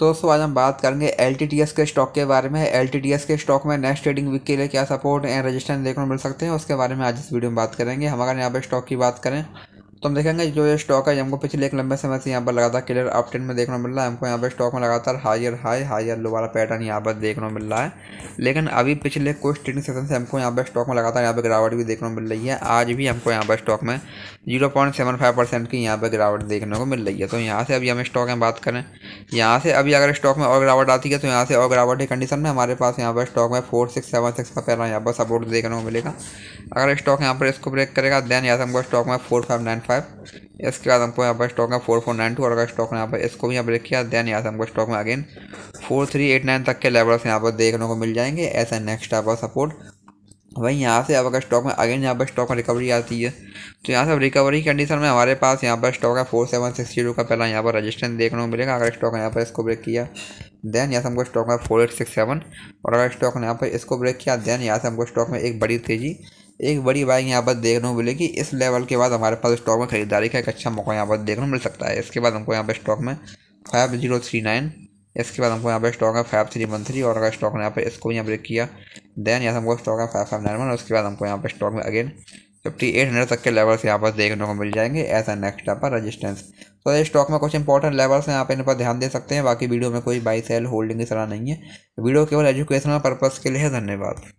तो दोस्तों आज हम बात करेंगे एल के स्टॉक के बारे में एल के स्टॉक में नेक्स्ट ट्रेडिंग वीक के लिए क्या सपोर्ट एंड रजिस्टेंस देखने को मिल सकते हैं उसके बारे में आज इस वीडियो में बात करेंगे हम अगर यहाँ पर स्टॉक की बात करें तो हम देखेंगे जो ये स्टॉक है हमको पिछले एक लंबे समय से यहाँ पर लगातार क्लियर अप ट्रेंड में देखने को मिल रहा है हमको यहाँ पर स्टॉक में लगातार हायर हाई हायर लो वाला पैटर्न यहाँ पर देखने को मिल रहा है लेकिन अभी पिछले कुछ ट्रेडिंग सेशन से हमको यहाँ पर स्टॉक में लगातार यहाँ पर गिरावट भी देखने को मिल रही है आज भी हमको यहाँ पर स्टॉक में zero point seven five percent की यहाँ पर गिरावट देखने को मिल रही है तो यहाँ से अभी हम स्टॉक में बात करें यहाँ से अभी अगर स्टॉक में और गिरावट आती है तो यहाँ से और गिरावट की कंडीशन में हमारे पास यहाँ पर स्टॉक में फोर सिक्स सेवन सिक्स का पहला यहाँ पर सपोर्ट देखने को मिलेगा अगर स्टॉक यहाँ पर इसको ब्रेक करेगा देन यहाँ से हमको स्टॉक में फोर फाइव नाइन फाइव इसके बाद हमको यहाँ पर स्टॉक में फोर फोर नाइन टू और अगर स्टॉक यहाँ पर इसको भी यहाँ ब्रेक किया देन यहाँ से हमको स्टॉक में again four three eight nine तक के लेवल्स यहाँ पर देखने को मिल जाएंगे ऐसा नेक्स्ट आपका सपोर्ट वहीं यहाँ से अब अगर स्टॉक में अगेन यहाँ पर स्टॉक में रिकवरी आती है तो यहाँ से रिकवरी कंडीशन में हमारे पास यहाँ पर स्टॉक है फोर सेवन सिक्स जीरो का पहला यहाँ पर रजिस्टेंस देखने को मिलेगा अगर स्टॉक ने यहाँ पर इसको ब्रेक किया देन यहाँ से हमको स्टॉक में फोर एट सिक्स सेवन और अगर स्टॉक ने यहाँ पर इसको ब्रेक किया देन यहाँ से हमको स्टॉक में एक बड़ी तेज़ी एक बड़ी बाइक यहाँ पर देखने को मिलेगी इस लेवल के बाद हमारे पास स्टॉक में खरीदारी का एक अच्छा मौका यहाँ पर देखने को मिल सकता है इसके बाद हमको यहाँ पर स्टॉक में फाइव जीरो थ्री नाइन इसके बाद हमको यहाँ पे स्टॉक है फाइव थ्री वन थ्री और अगर स्टॉक ने यहाँ पे इसको यहाँ ब्रेक किया देन यहाँ हमको स्टॉक है फाइव फाइव नाइन वन और उसके बाद हमको यहाँ पे स्टॉक में अगेन फिफ्टी एट हंड्रेड तक के लेवल्स यहाँ पर देखने को मिल जाएंगे एज ए नेक्स्ट यहाँ पर रजिस्टेंस तो ये स्टॉक में कुछ इंपॉर्टेंट लेवल्स हैं आप इन पर ध्यान दे सकते हैं बाकी वीडियो में कोई बाई सेल होल्डिंग की सलाह नहीं है वीडियो केवल एजुकेशनल पर्पज़ के लिए है धन्यवाद